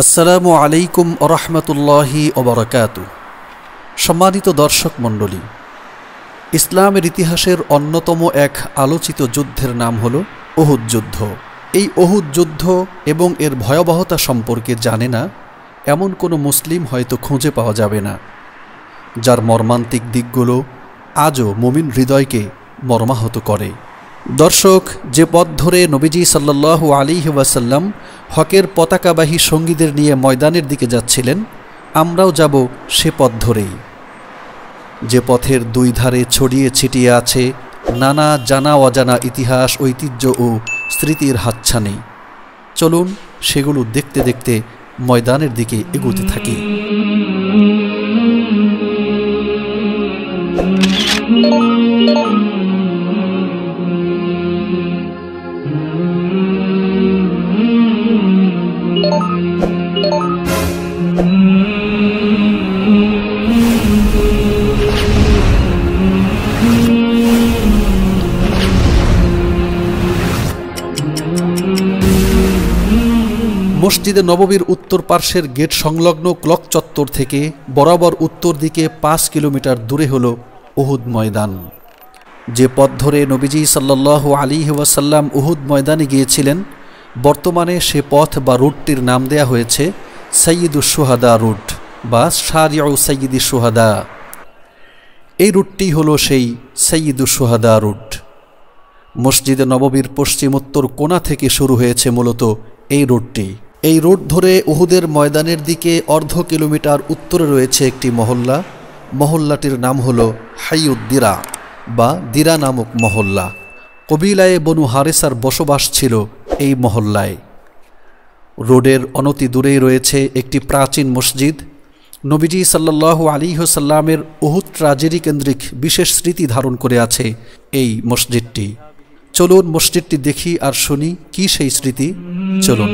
আসসালামু আলাইকুম ওরহমতুল্লাহি ওবরাকাত সম্মানিত দর্শক মণ্ডলী ইসলামের ইতিহাসের অন্যতম এক আলোচিত যুদ্ধের নাম হল ওহুদ যুদ্ধ এই অহুদ যুদ্ধ এবং এর ভয়াবহতা সম্পর্কে জানে না এমন কোনো মুসলিম হয়তো খুঁজে পাওয়া যাবে না যার মর্মান্তিক দিকগুলো আজও মুমিন হৃদয়কে মর্মাহত করে দর্শক যে পথ ধরে নবীজি সাল্লাহ আলী ওয়াসাল্লাম হকের পতাকাবাহী সঙ্গীদের নিয়ে ময়দানের দিকে যাচ্ছিলেন আমরাও যাব সে পথ ধরেই যে পথের দুই ধারে ছড়িয়ে ছিটিয়ে আছে নানা জানা অজানা ইতিহাস ঐতিহ্য ও স্মৃতির হাতছানি চলুন সেগুলো দেখতে দেখতে ময়দানের দিকে এগোতে থাকি thank mm-hmm. you মসজিদে নববীর উত্তর পার্শ্বের গেট সংলগ্ন ক্লক চত্বর থেকে বরাবর উত্তর দিকে পাঁচ কিলোমিটার দূরে হল উহুদ ময়দান যে পথ ধরে নবীজি সাল্লাহ আলী ওয়াসাল্লাম উহুদ ময়দানে গিয়েছিলেন বর্তমানে সে পথ বা রুটটির নাম দেয়া হয়েছে সৈয়দুস সোহাদা রুট বা সারিয়াউ সৈয়দি সোহাদা এই রুটটি হল সেই সৈয়দুস সোহাদা রুট মসজিদে নববীর পশ্চিমোত্তর কোনা থেকে শুরু হয়েছে মূলত এই রুটটি এই রোড ধরে উহুদের ময়দানের দিকে অর্ধ কিলোমিটার উত্তরে রয়েছে একটি মহল্লা মহল্লাটির নাম হল হাইউদ্দিরা বা দিরা নামক মহল্লা কবিলায়ে বনু হারেসার বসবাস ছিল এই মহল্লায় রোডের অনতি দূরেই রয়েছে একটি প্রাচীন মসজিদ নবীজি সাল্লাহ আলী হোসাল্লামের উহুদ ট্রাজেরি কেন্দ্রিক বিশেষ স্মৃতি ধারণ করে আছে এই মসজিদটি চলুন মসজিদটি দেখি আর শুনি কি সেই স্মৃতি চলুন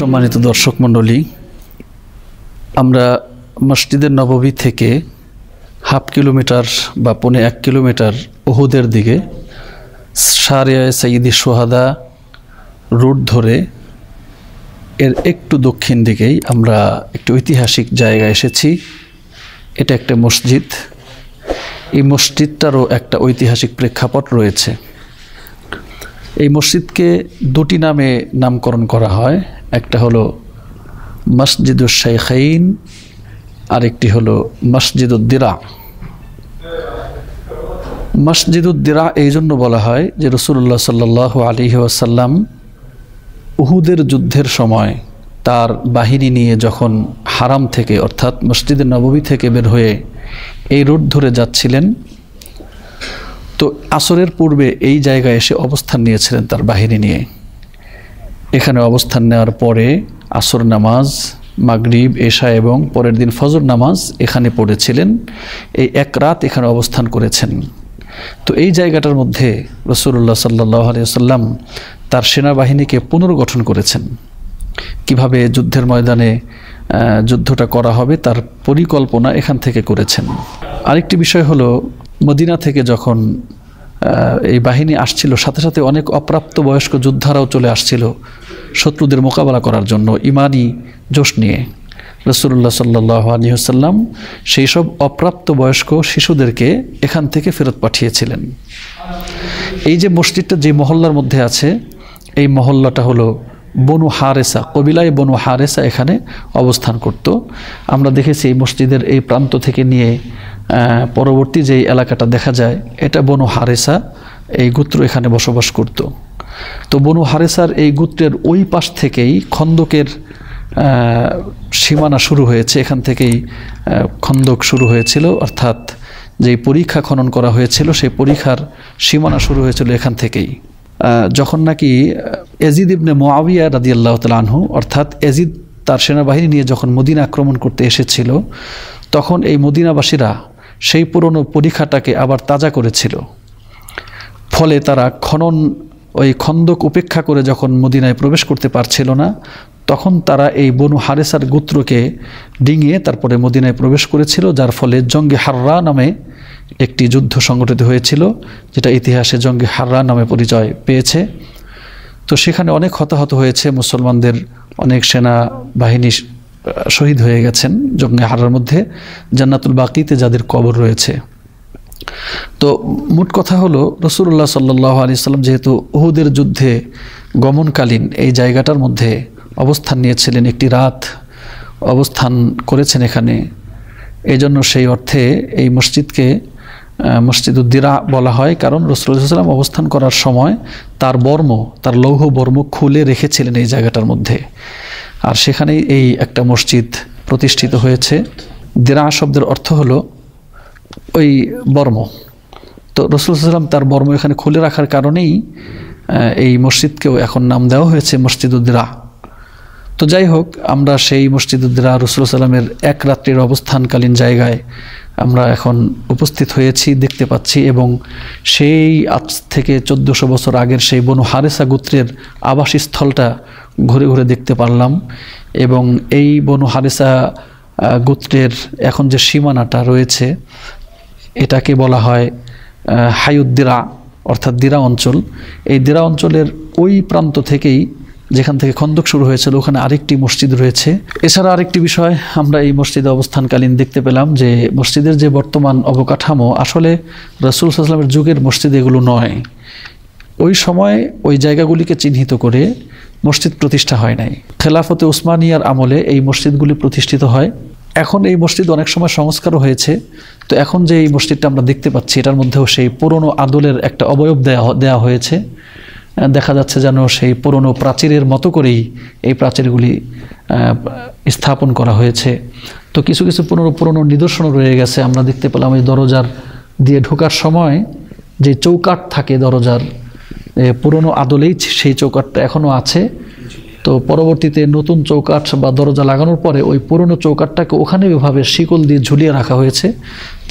সম্মানিত দর্শক মণ্ডলী আমরা মসজিদের নবমী থেকে হাফ কিলোমিটার বা পৌনে এক কিলোমিটার ওহুদের দিকে সারিয়া সঈদি সোহাদা রুট ধরে এর একটু দক্ষিণ দিকেই আমরা একটি ঐতিহাসিক জায়গায় এসেছি এটা একটা মসজিদ এই মসজিদটারও একটা ঐতিহাসিক প্রেক্ষাপট রয়েছে এই মসজিদকে দুটি নামে নামকরণ করা হয় একটা হলো মসজিদুর শেখাইন আরেকটি হলো মসজিদুদ্দিরা মসজিদুদ্দিরা এই জন্য বলা হয় যে রসুল্লাহ সাল্লাহ আলী আসাল্লাম উহুদের যুদ্ধের সময় তার বাহিনী নিয়ে যখন হারাম থেকে অর্থাৎ মসজিদ নববী থেকে বের হয়ে এই রোড ধরে যাচ্ছিলেন তো আসরের পূর্বে এই জায়গায় এসে অবস্থান নিয়েছিলেন তার বাহিনী নিয়ে এখানে অবস্থান নেওয়ার পরে আসর নামাজ মাগরিব এশা এবং পরের দিন ফজর নামাজ এখানে পড়েছিলেন এই এক রাত এখানে অবস্থান করেছেন তো এই জায়গাটার মধ্যে রসুল্লাহ সাল্লাহ আলিয়াল্লাম তার সেনাবাহিনীকে পুনর্গঠন করেছেন কিভাবে যুদ্ধের ময়দানে যুদ্ধটা করা হবে তার পরিকল্পনা এখান থেকে করেছেন আরেকটি বিষয় হলো মদিনা থেকে যখন এই বাহিনী আসছিল সাথে সাথে অনেক অপ্রাপ্ত বয়স্ক যোদ্ধারাও চলে আসছিল শত্রুদের মোকাবেলা করার জন্য ইমানি জোশ নিয়ে রসুল্লাহ সাল্লাহ আলহিহসাল্লাম সেই সব অপ্রাপ্ত বয়স্ক শিশুদেরকে এখান থেকে ফেরত পাঠিয়েছিলেন এই যে মসজিদটা যে মহল্লার মধ্যে আছে এই মহল্লাটা হলো বনু হারেসা কবিলায় বনু হারেসা এখানে অবস্থান করত আমরা দেখেছি এই মসজিদের এই প্রান্ত থেকে নিয়ে পরবর্তী যে এলাকাটা দেখা যায় এটা বনু হারেসা এই গোত্র এখানে বসবাস করতো তো বনু হারেসার এই গুত্রের ওই পাশ থেকেই খন্দকের সীমানা শুরু হয়েছে এখান থেকেই খন্দক শুরু হয়েছিল অর্থাৎ যেই পরীক্ষা খনন করা হয়েছিল সেই পরীক্ষার সীমানা শুরু হয়েছিল এখান থেকেই যখন নাকি এজিদ ইবনে মোয়াবিয়া রাদিয়াল্লাহ তালহু অর্থাৎ এজিদ তার সেনাবাহিনী নিয়ে যখন মদিনা আক্রমণ করতে এসেছিল তখন এই মদিনাবাসীরা সেই পুরনো পরীক্ষাটাকে আবার তাজা করেছিল ফলে তারা খনন ওই খন্দক উপেক্ষা করে যখন মদিনায় প্রবেশ করতে পারছিল না তখন তারা এই বনু হারেসার গোত্রকে ডিঙিয়ে তারপরে মদিনায় প্রবেশ করেছিল যার ফলে জঙ্গে হাররা নামে একটি যুদ্ধ সংগঠিত হয়েছিল যেটা ইতিহাসে জঙ্গে হাররা নামে পরিচয় পেয়েছে তো সেখানে অনেক হতাহত হয়েছে মুসলমানদের অনেক সেনা বাহিনী শহীদ হয়ে গেছেন জঙ্গে হারার মধ্যে জান্নাতুল বাকিতে যাদের কবর রয়েছে তো মোট কথা হলো রসুল্লাহ সাল্লাহ আলি সাল্লাম যেহেতু উহুদের যুদ্ধে গমনকালীন এই জায়গাটার মধ্যে অবস্থান নিয়েছিলেন একটি রাত অবস্থান করেছেন এখানে এজন্য সেই অর্থে এই মসজিদকে মসজিদ উদ্দিরা বলা হয় কারণ রসুলাম অবস্থান করার সময় তার বর্ম তার লৌহ বর্ম খুলে রেখেছিলেন এই জায়গাটার মধ্যে আর সেখানেই এই একটা মসজিদ প্রতিষ্ঠিত হয়েছে দিরা শব্দের অর্থ হলো ওই বর্ম তো রসুল সাল্লাম তার বর্ম এখানে খুলে রাখার কারণেই এই মসজিদকেও এখন নাম দেওয়া হয়েছে মসজিদ উদ্দিরা তো যাই হোক আমরা সেই উদ্দিরা রসুল সাল্লামের এক রাত্রির অবস্থানকালীন জায়গায় আমরা এখন উপস্থিত হয়েছি দেখতে পাচ্ছি এবং সেই আজ থেকে চোদ্দোশো বছর আগের সেই বনু হারেসা গোত্রের আবাসস্থলটা ঘুরে ঘুরে দেখতে পারলাম এবং এই বনু হারেসা গোত্রের এখন যে সীমানাটা রয়েছে এটাকে বলা হয় হায়ুদ্দিরা অর্থাৎ দিরা অঞ্চল এই দিরা অঞ্চলের ওই প্রান্ত থেকেই যেখান থেকে খন্দক শুরু হয়েছিল ওখানে আরেকটি মসজিদ রয়েছে এছাড়া আরেকটি বিষয় আমরা এই মসজিদে অবস্থানকালীন দেখতে পেলাম যে মসজিদের যে বর্তমান অবকাঠামো আসলে রসুল সাল্লামের যুগের মসজিদ এগুলো নয় ওই সময় ওই জায়গাগুলিকে চিহ্নিত করে মসজিদ প্রতিষ্ঠা হয় নাই খেলাফতে উসমানিয়ার আমলে এই মসজিদগুলি প্রতিষ্ঠিত হয় এখন এই মসজিদ অনেক সময় সংস্কারও হয়েছে তো এখন যে এই মসজিদটা আমরা দেখতে পাচ্ছি এটার মধ্যেও সেই পুরনো আদলের একটা অবয়ব দেয়া দেওয়া হয়েছে দেখা যাচ্ছে যেন সেই পুরনো প্রাচীরের মতো করেই এই প্রাচীরগুলি স্থাপন করা হয়েছে তো কিছু কিছু পুরনো পুরনো নিদর্শনও রয়ে গেছে আমরা দেখতে পেলাম এই দরজার দিয়ে ঢোকার সময় যে চৌকাট থাকে দরজার পুরনো আদলেই সেই চৌকাটটা এখনও আছে তো পরবর্তীতে নতুন চৌকাঠ বা দরজা লাগানোর পরে ওই পুরনো চৌকাঠটাকে ওখানে ওইভাবে শিকল দিয়ে ঝুলিয়ে রাখা হয়েছে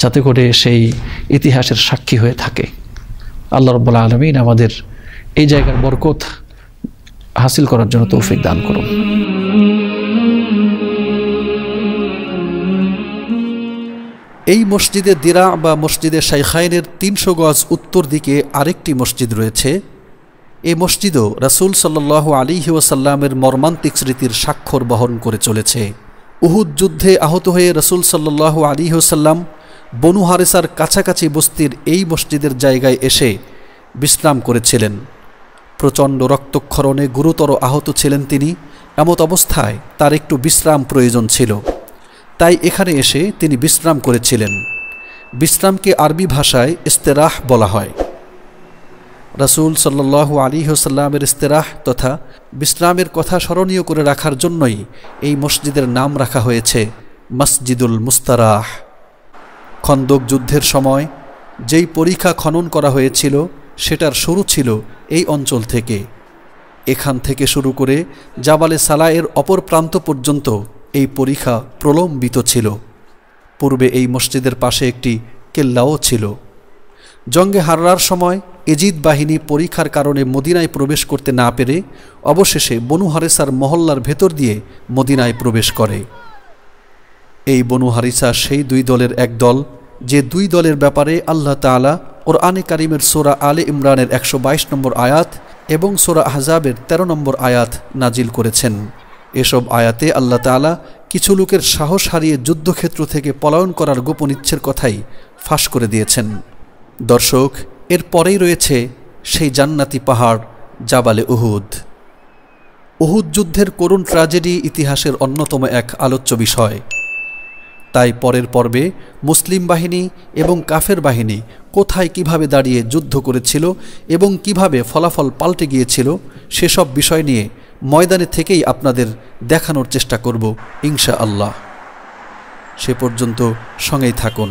যাতে করে সেই ইতিহাসের সাক্ষী হয়ে থাকে আল্লাহ রব্বুল্লা আলমিন আমাদের এই জায়গার বরকত হাসিল করার জন্য তৌফিক দান করুন এই মসজিদে দিরা বা মসজিদে শাইখাইনের তিনশো গজ উত্তর দিকে আরেকটি মসজিদ রয়েছে এ মসজিদও রাসুল সাল্লাহ আলী ওয়াসাল্লামের মর্মান্তিক স্মৃতির স্বাক্ষর বহন করে চলেছে উহুদ যুদ্ধে আহত হয়ে রসুল সাল্লাহ আলী ওসাল্লাম বনু হারেসার কাছাকাছি বস্তির এই মসজিদের জায়গায় এসে বিশ্রাম করেছিলেন প্রচণ্ড রক্তক্ষরণে গুরুতর আহত ছিলেন তিনি এমত অবস্থায় তার একটু বিশ্রাম প্রয়োজন ছিল তাই এখানে এসে তিনি বিশ্রাম করেছিলেন বিশ্রামকে আরবি ভাষায় ইস্তেরাহ বলা হয় রাসুল সাল্লাল্লাহু আলী হোসাল্লামের ইস্তেরাহ তথা বিশ্রামের কথা স্মরণীয় করে রাখার জন্যই এই মসজিদের নাম রাখা হয়েছে মসজিদুল মুস্তারাহ খন্দক যুদ্ধের সময় যেই পরীক্ষা খনন করা হয়েছিল সেটার শুরু ছিল এই অঞ্চল থেকে এখান থেকে শুরু করে জাবালে সালায়ের অপর প্রান্ত পর্যন্ত এই পরীক্ষা প্রলম্বিত ছিল পূর্বে এই মসজিদের পাশে একটি কেল্লাও ছিল জঙ্গে হাররার সময় এজিদ বাহিনী পরীক্ষার কারণে মদিনায় প্রবেশ করতে না পেরে অবশেষে বনু মহল্লার ভেতর দিয়ে মদিনায় প্রবেশ করে এই বনু হারিসা সেই দুই দলের এক দল যে দুই দলের ব্যাপারে আল্লাহ তালা ওর আনে কারিমের সোরা আলে ইমরানের একশো নম্বর আয়াত এবং সোরা আহজাবের ১৩ নম্বর আয়াত নাজিল করেছেন এসব আয়াতে আল্লাহ তালা কিছু লোকের সাহস হারিয়ে যুদ্ধক্ষেত্র থেকে পলায়ন করার গোপন ইচ্ছের কথাই ফাঁস করে দিয়েছেন দর্শক এর পরেই রয়েছে সেই জান্নাতি পাহাড় জাবালে উহুদ উহুদ যুদ্ধের করুণ ট্র্যাজেডি ইতিহাসের অন্যতম এক আলোচ্য বিষয় তাই পরের পর্বে মুসলিম বাহিনী এবং কাফের বাহিনী কোথায় কিভাবে দাঁড়িয়ে যুদ্ধ করেছিল এবং কিভাবে ফলাফল পাল্টে গিয়েছিল সেসব বিষয় নিয়ে ময়দানে থেকেই আপনাদের দেখানোর চেষ্টা করব ইংশা আল্লাহ সে পর্যন্ত সঙ্গেই থাকুন